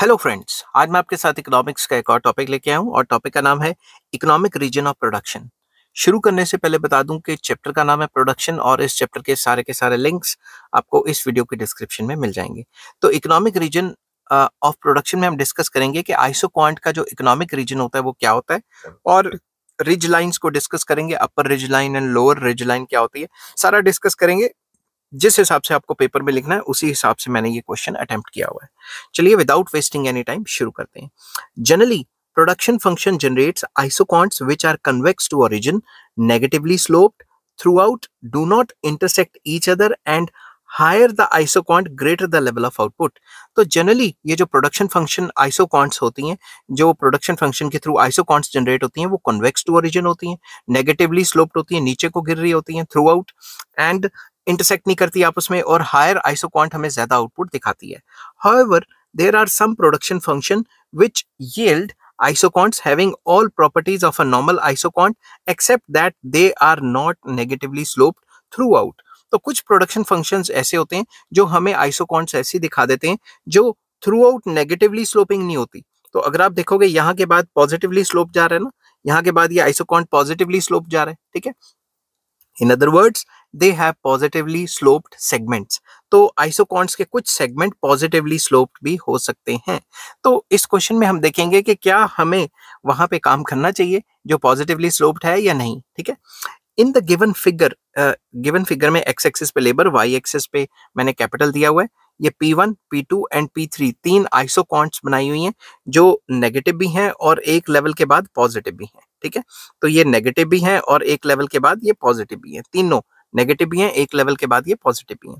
Hello friends आज मैं आपके साथ इकोनॉमिक्स का एक और टॉपिक लेके आया हूँ और टॉपिक का नाम है इकोनॉमिक रीजन ऑफ प्रोडक्शन शुरू करने से पहले बता दूं कि चैप्टर का नाम है प्रोडक्शन और इस चैप्टर के सारे के सारे लिंक्स आपको इस वीडियो के डिस्क्रिप्शन में मिल जाएंगे तो इकोनॉमिक रीजन ऑफ प्रोडक्शन में हम डिस्कस करेंगे कि आइसो क्वांट का जो इकोनॉमिक रीजन होता है वो क्या होता है और रिज लाइन्स को डिस्कस करेंगे upper ridge line and lower ridge line क्या होती है सारा डिस्कस करेंगे जिस हिसाब से आपको पेपर में लिखना है उसी हिसाब से मैंने ये क्वेश्चन अटेम्प्ट किया हुआ है चलिए विदाउट वेस्टिंग एनी टाइम शुरू करते हैं generally production function generates isoquants which are convex to origin negatively sloped throughout do not intersect each other and higher the isoquant greater the level of output तो generally ये जो production function isoquants होती हैं जो production function के through isoquants generate होती हैं वो कन्वेक्स टू ओरिजिन होती हैं नेगेटिवली स्लोप्ड होती हैं नीचे को गिर रही होती हैं थ्रू आउट एंड इंटरसेक्ट नहीं करती आपस में और हायर आइसोक्वांट हमें ज्यादा आउटपुट दिखाती है however there are some production function which yield isoquants having all properties of a normal isoquant except that they are not negatively sloped throughout तो कुछ प्रोडक्शन फंक्शंस ऐसे होते हैं जो हमें आइसोकॉन्ट्स ऐसी दिखा देते हैं जो थ्रू आउट नेगेटिवली स्लोपिंग नहीं होती तो अगर आप देखोगे यहाँ के बाद पॉजिटिवली स्लोप जा रहा है ना यहाँ के बाद ये आइसोकॉन्ट पॉजिटिवली स्लोप जा रहा है ठीक है in other words they have positively sloped segments तो आइसोकॉन्ट्स के कुछ सेगमेंट पॉजिटिवली स्लोप्ड भी हो सकते हैं तो इस क्वेश्चन में हम देखेंगे कि क्या हमें वहां पे काम करना चाहिए जो पॉजिटिवली स्लोप्ड है या नहीं ठीक है in the given figure given figure में एक्स एक्सिस पे लेबर वाई एक्सिस पे मैंने कैपिटल दिया हुआ है ये P1, P2 एंड P3 तीन आइसोकॉन्ट्स बनाई हुई हैं जो नेगेटिव भी हैं और एक लेवल के बाद पॉजिटिव भी हैं ठीक है तो ये नेगेटिव भी हैं और एक लेवल के बाद ये पॉजिटिव भी हैं तीनों नेगेटिव भी हैं एक लेवल के बाद ये पॉजिटिव भी हैं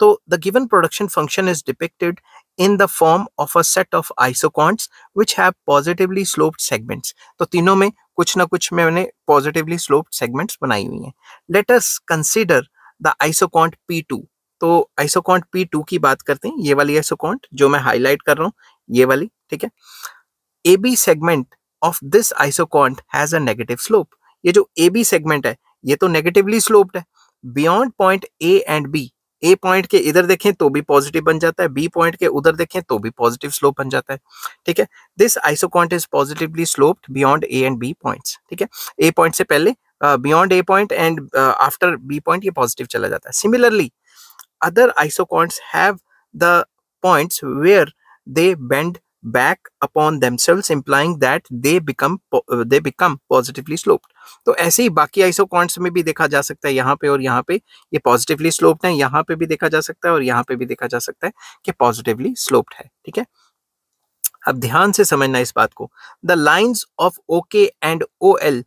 तो the given production function is depicted in the form of a set of isoquants which have positively sloped segments तो तीनों में कुछ ना कुछ मैंने पॉजिटिवली स्लोप्ड सेगमेंट्स बनाई हुई हैं let us consider the isoquant P two तो आइसोकॉन्ट पी टू की बात करते हैं ये वाली आइसोकॉन्ट जो मैं हाईलाइट कर रहा हूँ ये वाली ठीक है A B segment of this isoquant has a negative slope ये जो ए बी सेगमेंट है ये तो नेगेटिवली स्लोप्ड है beyond point A and B A point के इधर देखें तो भी पॉजिटिव बन जाता है बी पॉइंट के उधर देखें तो भी पॉजिटिव स्लोप बन जाता है ठीक है this isoquant is positively sloped beyond A and B points ठीक है ए पॉइंट से पहले beyond A point and after B point ये पॉजिटिव चला जाता है similarly other isoquants have the points where they bend back upon themselves implying that they become uh, they become positively sloped तो ऐसे ही बाकी आइसोकॉन्ट्स में भी देखा जा सकता है यहाँ पे और यहाँ पे ये पॉजिटिवली स्लोप्ड है यहाँ पे भी देखा जा सकता है और यहाँ पे भी देखा जा सकता है कि पॉजिटिवली स्लोप्ड है ठीक है अब ध्यान से समझना इस बात को the lines of OK and O L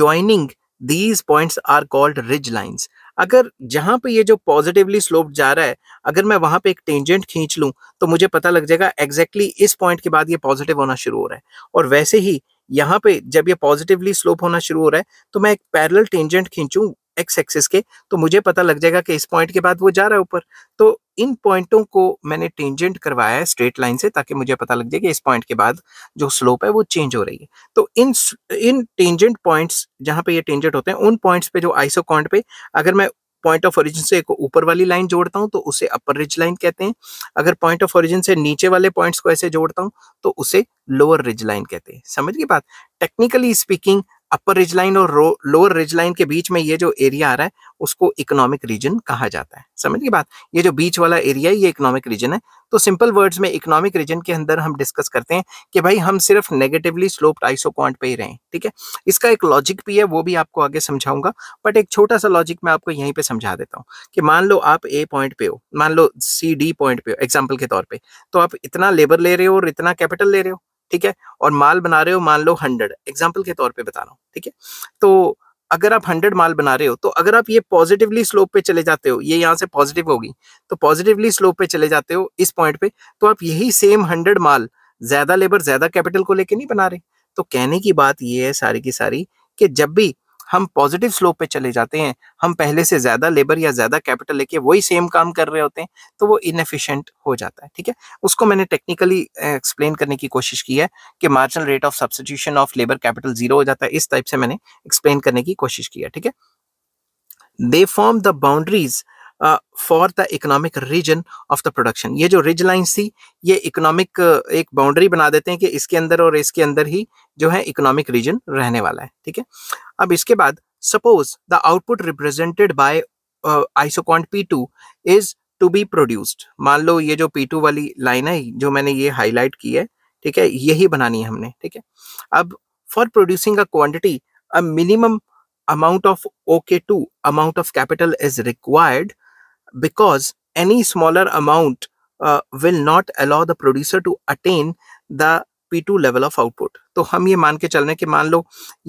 joining these points are called ridge lines अगर जहां पे ये जो पॉजिटिवली स्लोप जा रहा है अगर मैं वहां पे एक टेंजेंट खींच लूं तो मुझे पता लग जाएगा एग्जैक्टली exactly इस पॉइंट के बाद ये पॉजिटिव होना शुरू हो रहा है और वैसे ही यहाँ पे जब ये पॉजिटिवली स्लोप होना शुरू हो रहा है तो मैं एक पैरल टेंजेंट खींचू एक्स एक्सेस के तो मुझे पता लग जाएगा कि इस पॉइंट के बाद वो जा रहा है ऊपर तो इन पॉइंटों को मैंने टेंजेंट करवाया है स्ट्रेट लाइन से ताकि मुझे पता लग जाए कि इस पॉइंट के बाद जो स्लोप है वो चेंज हो रही है तो इन इन टेंजेंट पॉइंट्स जहाँ पे ये टेंजेंट होते हैं उन पॉइंट्स पे जो आइसोकॉन्ट पे अगर मैं पॉइंट ऑफ ओरिजिन से एक ऊपर वाली लाइन जोड़ता हूँ तो उसे अपर रिज लाइन कहते हैं अगर पॉइंट ऑफ ओरिजिन से नीचे वाले पॉइंट्स को ऐसे जोड़ता हूँ तो उसे लोअर रिज लाइन कहते हैं समझ गई बात technically speaking upper ridge line और लोअर रिज लाइन के बीच में ये जो एरिया आ रहा है उसको इकोनॉमिक रीजन कहा जाता है समझ की बात ये जो बीच वाला एरिया है ये इकोनॉमिक रीजन है तो सिंपल वर्ड्स में इकोनॉमिक रीजन के अंदर हम डिस्कस करते हैं कि भाई हम सिर्फ नेगेटिवली स्लोप आइसो पॉइंट पे ही रहें ठीक है इसका एक लॉजिक भी है वो भी आपको आगे समझाऊंगा बट एक छोटा सा लॉजिक मैं आपको यहीं पर समझा देता हूँ कि मान लो आप ए पॉइंट पे हो मान लो सी डी पॉइंट पे हो एग्जाम्पल के तौर पर तो आप इतना लेबर ले रहे हो और इतना कैपिटल ले रहे हो ठीक है और माल बना रहे हो मान लो हंड्रेड एग्जाम्पल के तौर पर बता रहा हूँ ठीक है तो अगर आप हंड्रेड माल बना रहे हो तो अगर आप ये पॉजिटिवली स्लोप पे चले जाते हो ये यहाँ से पॉजिटिव होगी तो पॉजिटिवली स्लोप पे चले जाते हो इस पॉइंट पे तो आप यही सेम हंड्रेड माल ज्यादा लेबर ज्यादा कैपिटल को लेके नहीं बना रहे तो कहने की बात ये है सारी की सारी कि जब भी हम पॉजिटिव स्लोप पे चले जाते हैं हम पहले से ज़्यादा लेबर या ज़्यादा कैपिटल लेके वही सेम काम कर रहे होते हैं तो वो इनफिशियंट हो जाता है ठीक है उसको मैंने टेक्निकली एक्सप्लेन करने की कोशिश की है कि marginal rate of substitution of labour capital zero हो जाता है इस टाइप से मैंने एक्सप्लेन करने की कोशिश की है ठीक है they form the boundaries for the economic region of the production ये जो रिज लाइन थी ये इकोनॉमिक एक बाउंड्री बना देते हैं कि इसके अंदर और इसके अंदर ही जो है इकोनॉमिक रीजन रहने वाला है ठीक है अब इसके बाद suppose the output represented by isoquant P two is to be produced मान लो ये जो पी टू वाली लाइन है जो मैंने ये हाईलाइट की है ठीक है यही बनानी है हमने ठीक है अब for producing a quantity a minimum amount of OK2 two amount of capital is required because any smaller amount will not allow the producer to attain the P two level of output तो हम ये मान के चल रहे हैं कि मान लो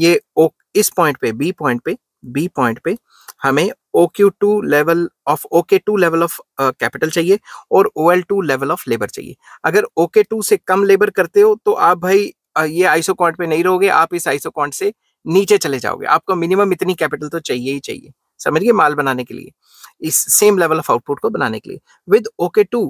ये ओ इस पॉइंट पे बी पॉइंट पे बी पॉइंट पे हमें O Q two level of O K two level of capital चाहिए और O L two level of labour चाहिए अगर ओ के टू से कम लेबर करते हो तो आप भाई ये आइसो कॉन्ट पे नहीं रहोगे आप इस आइसो कॉन्ट से नीचे चले जाओगे आपको मिनिमम इतनी कैपिटल तो चाहिए ही चाहिए समझिए माल बनाने के लिए इस सेम लेवल ऑफ आउटपुट को बनाने के लिए with OK two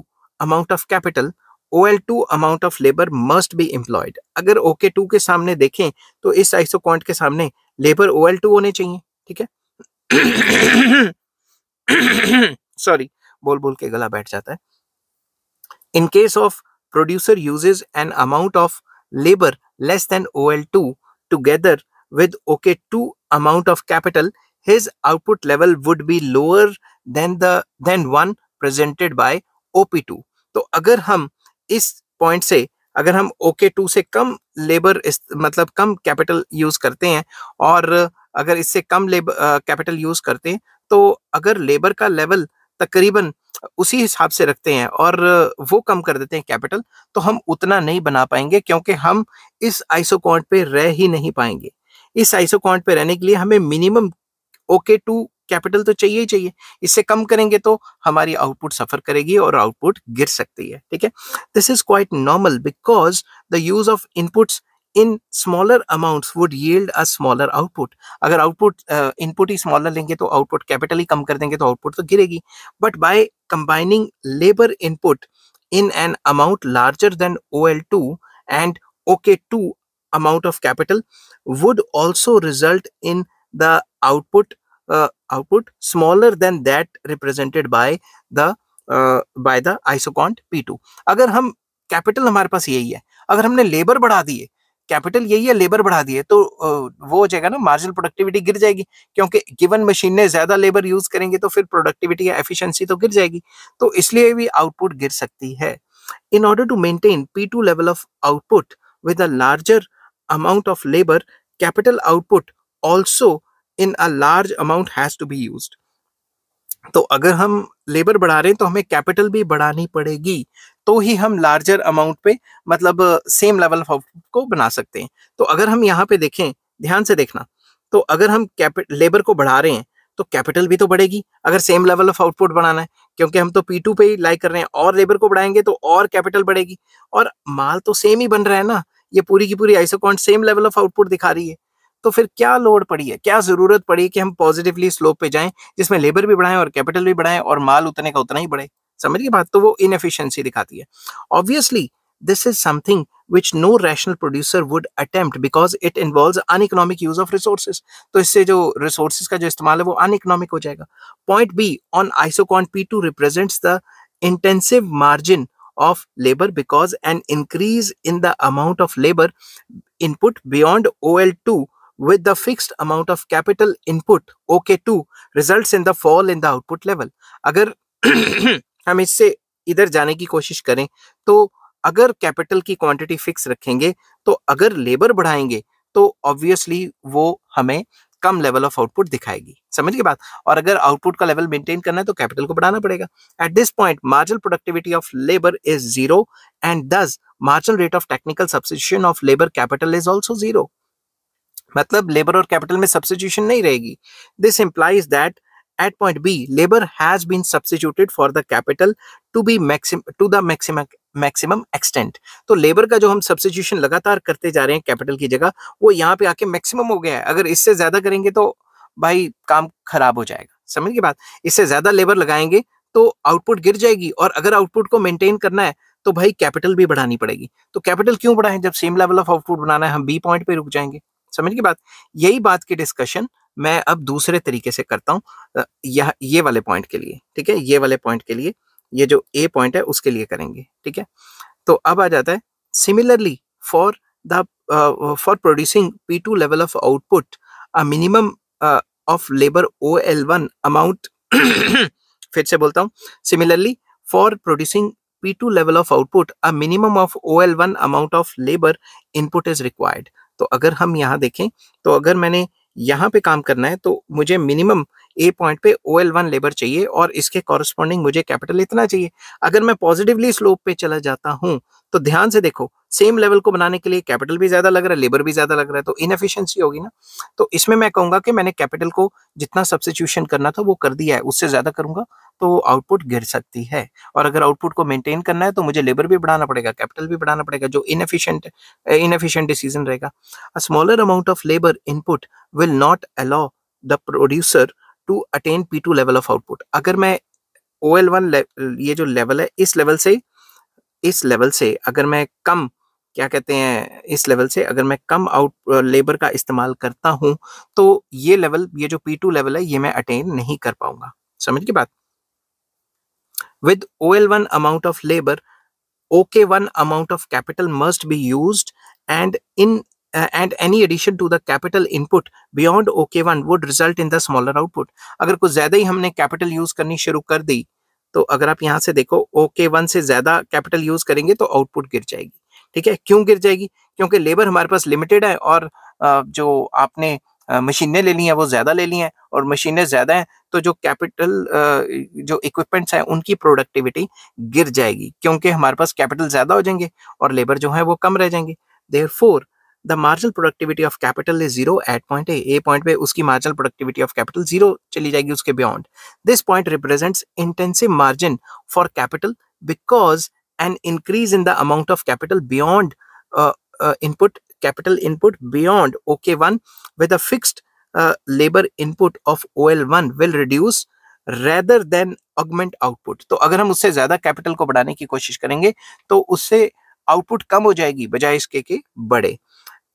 amount of capital O L two amount of labour must be employed अगर ओके okay टू के सामने देखें तो इस आइसोकॉन्ट के सामने लेबर ओ एल टू होने चाहिए ठीक है सॉरी बोल बोल के गला बैठ जाता है in case of producer uses an amount of labour less than O L two together with with OK2 amount of capital, his output level would be lower than then one presented by OP two तो अगर हम इस point से अगर हम okay to से कम labour मतलब कम capital use करते हैं और अगर इससे कम लेबर कैपिटल यूज करते हैं तो अगर लेबर का लेवल तकरीबन उसी हिसाब से रखते हैं और वो कम कर देते हैं कैपिटल तो हम उतना नहीं बना पाएंगे क्योंकि हम इस आइसोकॉन्ट पे रह ही नहीं पाएंगे इस आइसोकॉन्ट पे रहने के लिए हमें मिनिमम ओके टू कैपिटल तो चाहिए ही चाहिए इससे कम करेंगे तो हमारी आउटपुट सफर करेगी और आउटपुट गिर सकती है ठीक है this is quite normal because the use of inputs in smaller amounts would yield a smaller output अगर आउटपुट इनपुट ही स्मॉलर लेंगे तो आउटपुट कैपिटल ही कम कर देंगे तो आउटपुट तो गिरेगी but by combining labour input in an amount larger than O L two and OK two amount of capital would also result in the output uh, output smaller than that represented by the uh, by the isoquant P2 अगर हम capital हमारे पास यही है अगर हमने labour बढ़ा दिए capital यही है लेबर बढ़ा दिए तो uh, वो हो जाएगा ना मार्जिनल प्रोडक्टिविटी गिर जाएगी क्योंकि गिवन मशीन ने ज्यादा लेबर यूज करेंगे तो फिर प्रोडक्टिविटी या एफिशिएंसी तो गिर जाएगी तो इसलिए भी आउटपुट गिर सकती है in order to maintain P two level of output with a larger amount of labour capital output also in a large amount has to be use तो अगर हम लेबर बढ़ा रहे हैं तो हमें कैपिटल भी बढ़ानी पड़ेगी तो ही हम लार्जर अमाउंट पे मतलब सेम लेवल ऑफ को बना सकते हैं तो अगर हम यहाँ पे देखें ध्यान से देखना तो अगर हम लेबर को बढ़ा रहे हैं तो कैपिटल भी तो बढ़ेगी अगर सेम लेवल ऑफ आउटपुट बढ़ाना है क्योंकि हम तो पी टू पे ही लाइक कर रहे हैं और लेबर को बढ़ाएंगे तो और कैपिटल बढ़ेगी और माल तो सेम ही बन रहा है ना ये पूरी की पूरी isoquant same level of output दिखा रही है तो फिर क्या लोड पड़ी है क्या जरूरत पड़ी कि हम पॉजिटिवली स्लोप पे जाएं जिसमें लेबर भी बढ़ाएं और कैपिटल भी बढ़ाएं और माल उतने का उतना ही बढ़े समझिए बात तो वो इनफिशियंसी दिखाती है obviously this is something which no rational producer would attempt because it involve uneconomic use of resources तो इससे जो रिसोर्स का जो इस्तेमाल है वो अन इकोनॉमिक हो जाएगा point B on isoquant P two represent the intensive margin of labour because an increase in the amount of labour input beyond O L two with the fixed amount of capital input OK2 results in the fall in the output level. agar hum isse इधर जाने की कोशिश करें तो अगर capital की quantity fix रखेंगे तो अगर लेबर बढ़ाएंगे तो ऑब्वियसली वो हमें कम लेवल ऑफ आउटपुट दिखाएगी समझ के बाद और अगर आउटपुट का लेवल मेंटेन करना है तो कैपिटल को बढ़ाना पड़ेगा at this point marginal productivity of labour is zero and this marginal rate of technical substitution of labour capital is also zero मतलब लेबर और कैपिटल में सब्सिट्यूशन नहीं रहेगी this implies that at point B labour has been substituted for the capital to be maxim to the maxim maximum extent तो labour का जो हम substitution लगातार करते जा रहे हैं कैपिटल की जगह वो यहाँ पे आके मैक्सिमम हो गया है अगर इससे ज्यादा करेंगे तो भाई काम खराब हो जाएगा समझ की बात इससे ज्यादा लेबर लगाएंगे तो आउटपुट गिर जाएगी और अगर आउटपुट को मेंटेन करना है तो भाई कैपिटल भी बढ़ानी पड़ेगी तो कैपिटल क्यों बढ़ाएं जब सेम लेवल ऑफ आउटपुट बनाना है हम बी पॉइंट पे रुक जाएंगे समझ की बात यही बात की डिस्कशन मैं अब दूसरे तरीके से करता हूँ यह ये वाले पॉइंट के लिए ठीक है ये वाले पॉइंट के लिए ये जो ए पॉइंट है उसके लिए करेंगे ठीक है तो अब आ जाता है similarly for the for producing P two level of output a minimum of labour O L one amount फिर से बोलता हूँ similarly for producing P of output a minimum of O L one amount of labour input is required तो अगर हम यहाँ देखें तो अगर मैंने यहाँ पे काम करना है तो मुझे मिनिमम ए पॉइंट पे ओ एल वन लेबर चाहिए और इसके कॉरस्पॉन्डिंग मुझे कैपिटल इतना चाहिए अगर मैं पॉजिटिवली स्लोप पे चला जाता हूँ तो ध्यान से देखो सेम लेवल को बनाने के लिए कैपिटल भी ज्यादा लग रहा है लेबर भी ज्यादा लग रहा है तो इनएफिशिएंसी होगी ना तो इसमें मैं कहूंगा कि मैंने कैपिटल को जितना सब्सिट्यूशन करना था वो कर दिया है उससे ज्यादा करूंगा तो आउटपुट गिर सकती है और अगर आउटपुट को मेंटेन करना है तो मुझे लेबर भी बढ़ाना पड़ेगा कैपिटल भी बढ़ाना पड़ेगा जो इनएफिशिएंट इनएफिशिएंट डिसीजन रहेगा a smaller amount of labour input will not allow the producer to attain P two level of output अगर मैं ओ एल वन ये जो लेवल है इस लेवल से इस लेवल से अगर मैं कम क्या कहते हैं इस लेवल से अगर मैं कम आउट लेबर का इस्तेमाल करता हूँ तो ये लेवल ये जो पी टू लेवल है ये मैं अटेन नहीं कर पाऊंगा समझ की बात with O L one amount of labour OK one amount of capital must be use and in and any addition to the capital input beyond OK one would result in the smaller output अगर कुछ ज्यादा ही हमने capital use करनी शुरू कर दी तो अगर आप यहां से देखो ओके वन से ज्यादा कैपिटल यूज करेंगे तो आउटपुट गिर जाएगी ठीक है क्यों गिर जाएगी क्योंकि लेबर हमारे पास लिमिटेड है और जो आपने मशीनें ले ली हैं वो ज़्यादा ले ली हैं और मशीनें ज़्यादा हैं तो जो कैपिटल जो इक्विपमेंट्स हैं उनकी प्रोडक्टिविटी गिर जाएगी क्योंकि हमारे पास कैपिटल ज़्यादा हो जाएंगे और लेबर जो है वो कम रह जाएंगे therefore the marginal productivity of capital is zero at point A A point पे उसकी marginal productivity of capital zero चली जाएगी उसके beyond this point represents intensive margin for capital because an increase in the amount of capital beyond uh, uh, input capital input beyond OK1 with a fixed uh, labor input of OL1 will reduce rather than augment output. तो अगर हम उससे ज्यादा capital को बढ़ाने की कोशिश करेंगे तो उससे आउटपुट कम हो जाएगी बजाय इसके के बड़े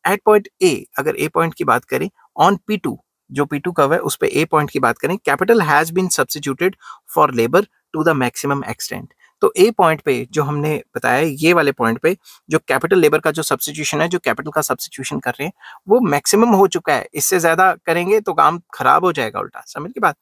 एट पॉइंट ए अगर ए पॉइंट की बात करें ऑन पी टू जो पी टू कव है उस पर ए पॉइंट की बात करें capital has been substituted for labour to the maximum extent तो ए पॉइंट पे जो हमने बताया ये वाले पॉइंट पे जो कैपिटल लेबर का जो सब्सटीट्यूशन है जो कैपिटल का सब्सटीट्यूशन कर रहे हैं वो मैक्सिमम हो चुका है इससे ज़्यादा करेंगे तो काम खराब हो जाएगा उल्टा समझ के बाद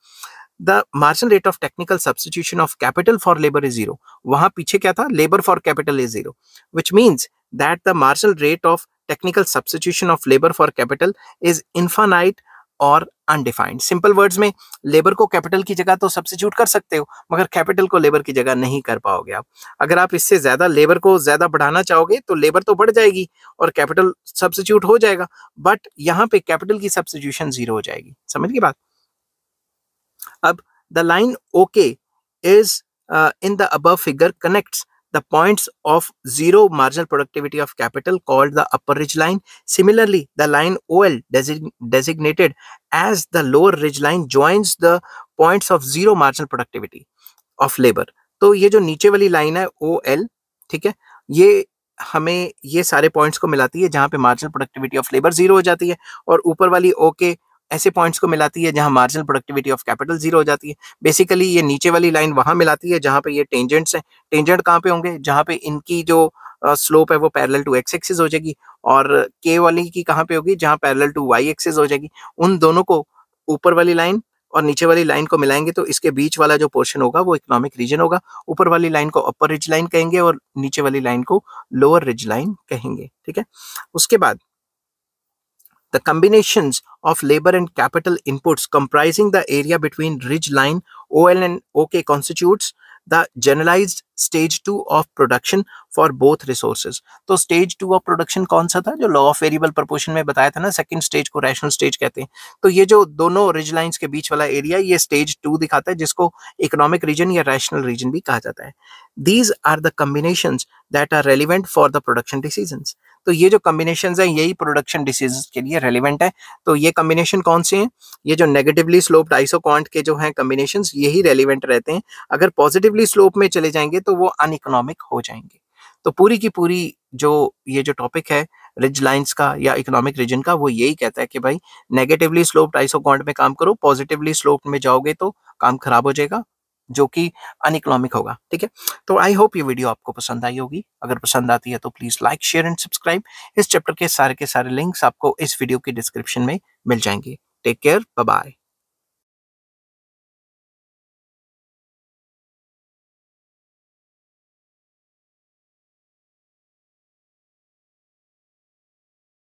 the margin rate of technical substitution of capital for labour is zero वहां पीछे क्या था labour for capital is zero which means that the margin rate of technical substitution of labour for capital is infinite और undefined simple words में labour को capital की जगह तो सब्सिट्यूट कर सकते हो मगर कैपिटल को लेबर की जगह नहीं कर पाओगे आप अगर आप इससे ज़्यादा लेबर को ज़्यादा बढ़ाना चाहोगे तो लेबर तो बढ़ जाएगी और कैपिटल सब्सिट्यूट हो जाएगा बट यहाँ पे कैपिटल की सब्सिट्यूशन जीरो हो जाएगी समझ गई बात अब the line OK is in the अब figure connects the points of zero marginal productivity of capital called the upper ridge line. Similarly, the line OL design, designated as the lower ridge line joins the points of zero marginal productivity of labor. तो ये जो नीचे वाली line है O L ठीक है ये हमें ये सारे पॉइंट्स को मिलाती है जहां पे marginal productivity of labour zero हो जाती है और ऊपर वाली ओके okay, ऐसे पॉइंट्स को मिलाती है जहां marginal productivity of capital zero हो जाती है बेसिकली ये नीचे वाली लाइन वहां मिलाती है जहां पे ये टेंजेंट्स हैं टेंजेंट कहाँ पे होंगे जहां पे इनकी जो स्लोप है वो पैरेलल टू एक्स एक्सिस हो जाएगी और के वाली की कहाँ पे होगी जहाँ पैरेलल टू वाई एक्सिस हो जाएगी उन दोनों को ऊपर वाली लाइन और नीचे वाली लाइन को मिलाएंगे तो इसके बीच वाला जो पोर्शन होगा वो इकोनॉमिक रीजन होगा ऊपर वाली लाइन को अपर रिज लाइन कहेंगे और नीचे वाली लाइन को लोअर रिज लाइन कहेंगे ठीक है उसके बाद The combinations of labor and capital inputs comprising the area between ridge line OL and OK constitutes the generalized stage two of production for both resources तो स्टेज टू ऑफ प्रोडक्शन कौन सा था जो लॉ ऑफ वेरिएबल प्रपोर्शन में बताया था ना second stage को रैशनल स्टेज कहते हैं तो ये जो दोनों रिज लाइंस के बीच वाला एरिया ये स्टेज टू दिखाता है जिसको इकोनॉमिक रीजन या रैशनल रीजन भी कहा जाता है these are the combination that are relevant for the production decision तो ये जो कम्बिनेशन है यही प्रोडक्शन डिसीज के लिए रेलिवेंट है तो ये कम्बिनेशन कौन से हैं ये जो नेगेटिवली स्लोप आइसोकॉन्ट के जो हैं कम्बिनेशन यही रेलिवेंट रहते हैं अगर पॉजिटिवली स्लोप में चले जाएंगे तो वो अन इकोनॉमिक हो जाएंगे तो पूरी की पूरी जो ये जो टॉपिक है रिज लाइंस का या इकोनॉमिक रीजन का वो यही कहता है कि भाई नेगेटिवली स्लोप आइसोकॉन्ट में काम करो पॉजिटिवली स्लोप में जाओगे तो काम खराब हो जाएगा जो कि अनइकोनॉमिक होगा ठीक है तो आई होप ये वीडियो आपको पसंद आई होगी अगर पसंद आती है तो please like share and subscribe इस चैप्टर के सारे के सारे लिंक्स आपको इस वीडियो के डिस्क्रिप्शन में मिल जाएंगे टेक केयर बाय